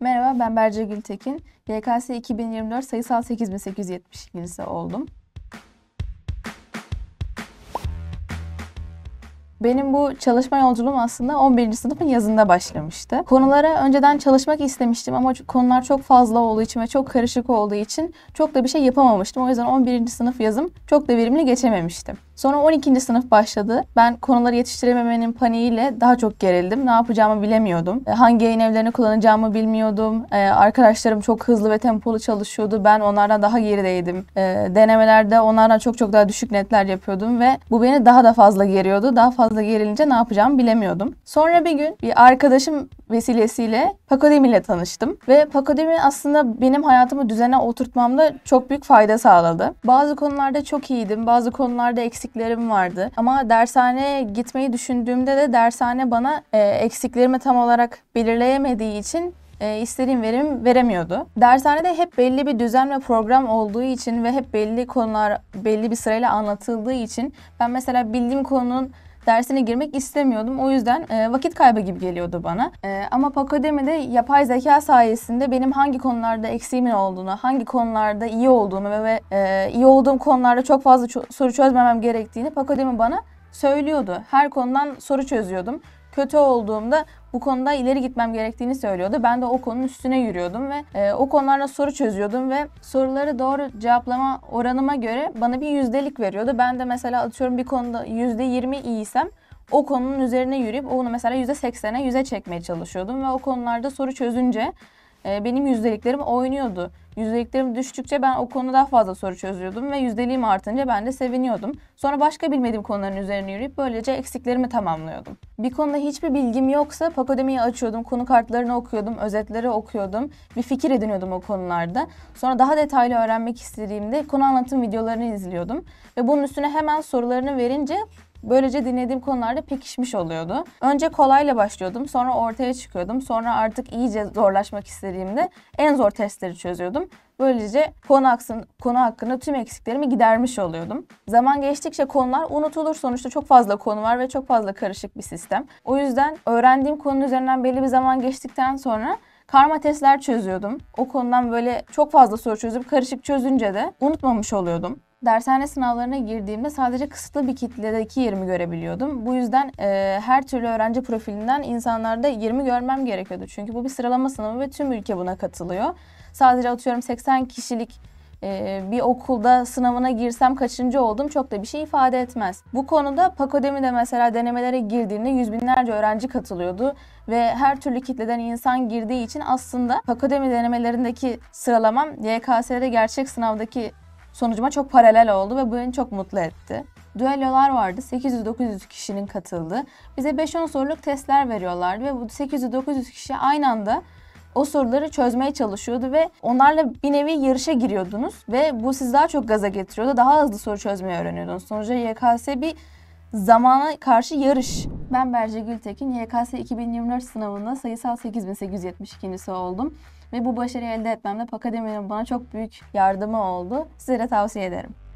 Merhaba ben Berce Gültekin. YKS 2024 sayısal 8870 8872'si oldum. Benim bu çalışma yolculuğum aslında 11. sınıfın yazında başlamıştı. Konulara önceden çalışmak istemiştim ama konular çok fazla olduğu için ve çok karışık olduğu için çok da bir şey yapamamıştım. O yüzden 11. sınıf yazım çok da verimli geçememiştim. Sonra 12. sınıf başladı. Ben konuları yetiştirememenin paniğiyle daha çok gerildim. Ne yapacağımı bilemiyordum. E, hangi yayın evlerini kullanacağımı bilmiyordum. E, arkadaşlarım çok hızlı ve tempolu çalışıyordu. Ben onlardan daha gerideydim. E, denemelerde onlardan çok çok daha düşük netler yapıyordum ve bu beni daha da fazla geriyordu. Daha fazla gerilince ne yapacağımı bilemiyordum. Sonra bir gün bir arkadaşım vesilesiyle Pakodemi ile tanıştım ve Pakodemi aslında benim hayatımı düzene oturtmamda çok büyük fayda sağladı. Bazı konularda çok iyiydim, bazı konularda eksiklerim vardı ama dershaneye gitmeyi düşündüğümde de dershane bana e, eksiklerimi tam olarak belirleyemediği için e, istediğim verim veremiyordu. Dershanede hep belli bir düzen ve program olduğu için ve hep belli konular belli bir sırayla anlatıldığı için ben mesela bildiğim konunun dersine girmek istemiyordum. O yüzden e, vakit kaybı gibi geliyordu bana. E, ama Pakademi'de yapay zeka sayesinde benim hangi konularda eksiğimin olduğunu, hangi konularda iyi olduğumu ve, e, iyi olduğum konularda çok fazla ço- soru çözmemem gerektiğini Pakademi bana söylüyordu. Her konudan soru çözüyordum kötü olduğumda bu konuda ileri gitmem gerektiğini söylüyordu. Ben de o konunun üstüne yürüyordum ve e, o konularla soru çözüyordum ve soruları doğru cevaplama oranıma göre bana bir yüzdelik veriyordu. Ben de mesela atıyorum bir konuda yüzde yirmi iyiysem o konunun üzerine yürüyüp onu mesela yüzde seksene yüze çekmeye çalışıyordum ve o konularda soru çözünce e, benim yüzdeliklerim oynuyordu. Yüzdeliklerim düştükçe ben o konuda daha fazla soru çözüyordum ve yüzdeliğim artınca ben de seviniyordum. Sonra başka bilmediğim konuların üzerine yürüyüp böylece eksiklerimi tamamlıyordum. Bir konuda hiçbir bilgim yoksa Pakodemi'yi açıyordum, konu kartlarını okuyordum, özetleri okuyordum, bir fikir ediniyordum o konularda. Sonra daha detaylı öğrenmek istediğimde konu anlatım videolarını izliyordum ve bunun üstüne hemen sorularını verince Böylece dinlediğim konularda pekişmiş oluyordu. Önce kolayla başlıyordum, sonra ortaya çıkıyordum, sonra artık iyice zorlaşmak istediğimde en zor testleri çözüyordum. Böylece konu, aksın, konu hakkında tüm eksiklerimi gidermiş oluyordum. Zaman geçtikçe konular unutulur. Sonuçta çok fazla konu var ve çok fazla karışık bir sistem. O yüzden öğrendiğim konu üzerinden belli bir zaman geçtikten sonra karma testler çözüyordum. O konudan böyle çok fazla soru çözüp karışık çözünce de unutmamış oluyordum dershane sınavlarına girdiğimde sadece kısıtlı bir kitledeki 20 görebiliyordum. Bu yüzden e, her türlü öğrenci profilinden insanlarda 20 görmem gerekiyordu. Çünkü bu bir sıralama sınavı ve tüm ülke buna katılıyor. Sadece atıyorum 80 kişilik e, bir okulda sınavına girsem kaçıncı oldum çok da bir şey ifade etmez. Bu konuda Pakodemi de mesela denemelere girdiğinde yüz binlerce öğrenci katılıyordu ve her türlü kitleden insan girdiği için aslında Pakodemi denemelerindeki sıralamam YKS'de gerçek sınavdaki sonucuma çok paralel oldu ve bu beni çok mutlu etti. Düellolar vardı. 800-900 kişinin katıldığı. Bize 5-10 soruluk testler veriyorlardı ve bu 800-900 kişi aynı anda o soruları çözmeye çalışıyordu ve onlarla bir nevi yarışa giriyordunuz ve bu sizi daha çok gaza getiriyordu. Daha hızlı soru çözmeyi öğreniyordunuz. Sonuçta YKS bir zamana karşı yarış. Ben Berce Gültekin, YKS 2024 sınavında sayısal 8872.si oldum. Ve bu başarıyı elde etmemde Pakademi'nin bana çok büyük yardımı oldu. Size de tavsiye ederim.